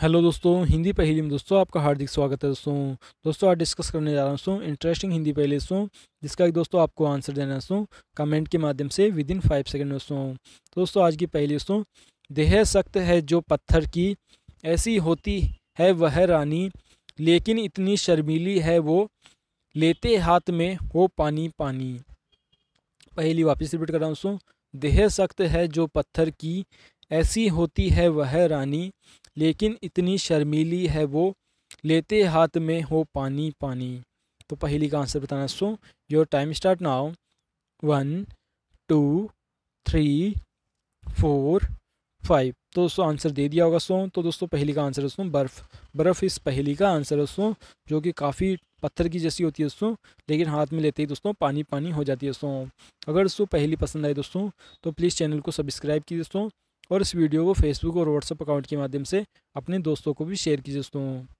hello दोस्तों हिंदी पहेली में दोस्तों आपका हार्दिक स्वागत है दोस्तों दोस्तों आज डिस्कस करने जा रहा हूँ दोस्तों इंटरेस्टिंग हिंदी पहेली दोस्तों जिसका एक दोस्तों आपको आंसर देना है दोस्तों कमेंट के माध्यम से विद इन फाइव सेकेंड दोस्तों तो दोस्तों आज की पहेली दोस्तों देह सख्त है जो पत्थर की ऐसी होती है वह रानी लेकिन इतनी शर्मीली है वो लेते हाथ में हो पानी पानी पहली वापस रिपीट कर रहा हूँ दोस्तों देह सख्त है जो पत्थर की ऐसी होती है वह रानी लेकिन इतनी शर्मीली है वो लेते हाथ में हो पानी पानी तो पहली का आंसर बताना so your time start now one two three four five तो दोस्तों आंसर दे दिया होगा सो तो दोस्तों पहली का आंसर दोस्तों बर्फ़ बर्फ़ इस पहली का आंसर दोस्तों जो कि काफ़ी पत्थर की जैसी होती है दोस्तों लेकिन हाथ में लेते ही दोस्तों पानी पानी हो जाती है दोस्तों अगर दोस्तों पहली पसंद आए दोस्तों तो प्लीज़ चैनल तो को सब्सक्राइब कीजिए दोस्तों और इस वीडियो को फेसबुक और व्हाट्सअप अकाउंट के माध्यम से अपने दोस्तों को भी शेयर कीजिए दोस्तों